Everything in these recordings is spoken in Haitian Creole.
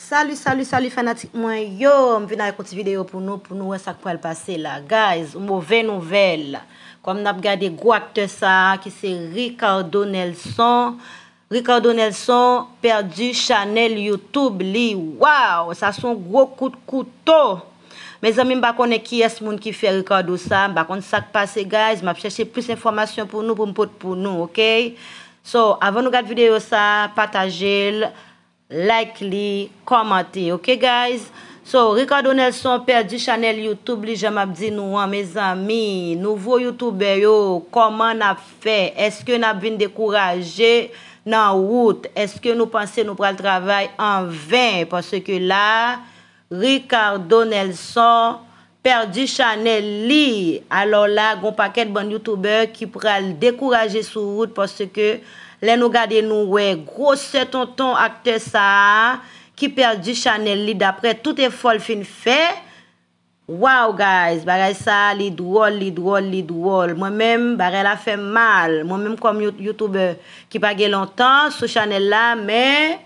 Salut, salut, salut fanatique moi, yo, m une une vidéo pour nous pour nous voir ça pou passé passer là. Guys, mauvaise nouvelle Comme m nap gade gwo ça qui c'est Ricardo Nelson, Ricardo Nelson perdu, chanel YouTube li, Wow, ça son coup de couteau Me amis, m bakon qui est ce monde qui fait Ricardo ne sais qu'on ce passé guys, m'a ap plus vais pour nous pour pour pour nous ok? So, de regarder la vidéo, partagez-la like li, okay ok guys? So, Ricardo Nelson, du channel YouTube li, nouveaux comment? di nou an, fait? est fait YouTuber yo, été découragés dans la route? Est-ce que nous pensons que nous prenons le travail en vain? parce que là, Ricardo Nelson, perdu Chanel li. Alors là, gon paquet de bon youtubeur qui pral décourager sur route parce que les nous gardons nous ouais gros tonton acteur ça qui perdu Chanel li d'après tout est folle, fin fait. Wow guys, bagay ça, li drôle, li drôle, li drôle. Moi-même, bagay a fait mal. Moi-même comme youtubeur qui pas longtemps sur Chanel là, mais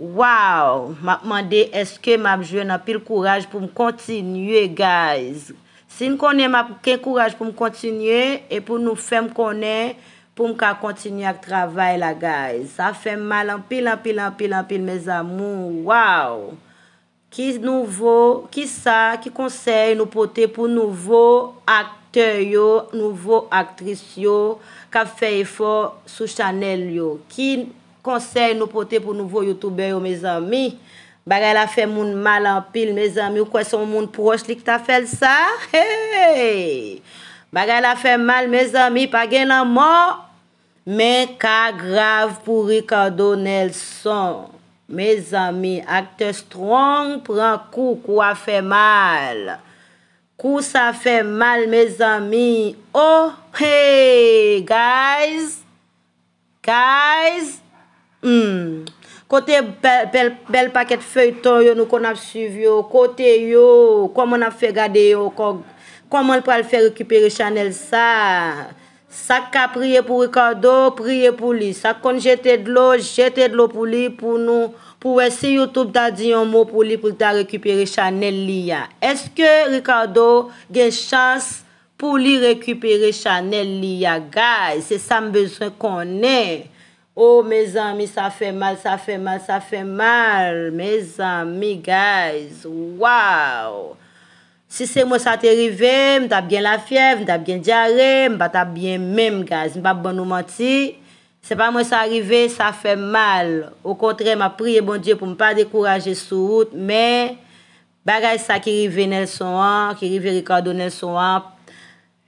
Waw, ma pman de eske ma apjwe nan pil kouraj pou m kontinye, guys. Sin konen ma ke kouraj pou m kontinye, e pou nou fem konen pou m ka kontinye ak travay la, guys. Sa fem malan pilan pilan pilan pilan pilan, mes amou. Waw, ki nouvo, ki sa, ki konsey nou pote pou nouvo akte yo, nouvo aktris yo, ka feyifo sou chanel yo. Ki... Konsey nou pote pou nouvo youtuber yo, me zanmi. Bagay la fe moun mal an pil, me zanmi. Ou kwen son moun proj li ki ta fel sa? Hey! Bagay la fe mal, me zanmi. Pa gen nan mo? Men ka grav pou Ricardo Nelson. Me zanmi. Akte strong, pran kou kou a fe mal. Kou sa fe mal, me zanmi. Oh! Hey! Guys! Guys! Guys! Hmm. Kote bel paket feyton yo nou kon ap suvi yo Kote yo, koman ap fey gade yo Koman pral fey rekupere chanel sa Sak ka priye pou Ricardo, priye pou li Sak kon jete dlo, jete dlo pou li Pou nou, pou wese YouTube ta diyon mo pou li Pou ta rekupere chanel li ya Eske Ricardo gen chans pou li rekupere chanel li ya Gay, se sa mbezwen konen Oh, me zanmi, sa fe mal, sa fe mal, sa fe mal. Me zanmi, guys, waw. Si se mwen sa te rive, mwen tap gen la fiev, mwen tap gen diare, mwen pa tap gen mem, guys. Mwen pa bon nou manti. Se pa mwen sa rive, sa fe mal. Ou kontre, mwen priye bon Diyo pou mwen pa dekouraje sou wout. Men, bagay sa ki rive nel son an, ki rive rekado nel son an.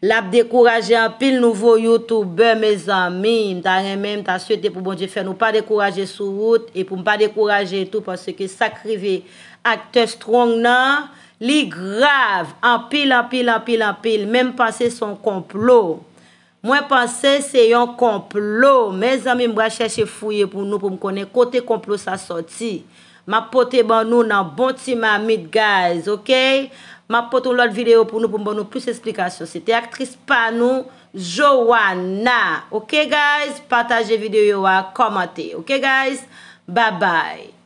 Lap dekouraje apil nouvo youtuber, me zanmim, ta remem, ta swete pou bon je fè nou pa dekouraje sou wout, e pou mpa dekouraje etou, panse ke sakrive akte strong nan, li grav, apil, apil, apil, apil, menm panse son komplo, mwen panse se yon komplo, me zanmim mbra chèche fouye pou nou, pou m konen kote komplo sa soti, ma pote ban nou nan bon ti ma amit gaz, ok? Ma poton lòl videyo pou nou pou mbon nou plus esplikasyon. Se te aktris pa nou, Joana. Ok guys, pataje videyo yo a komate. Ok guys, bye bye.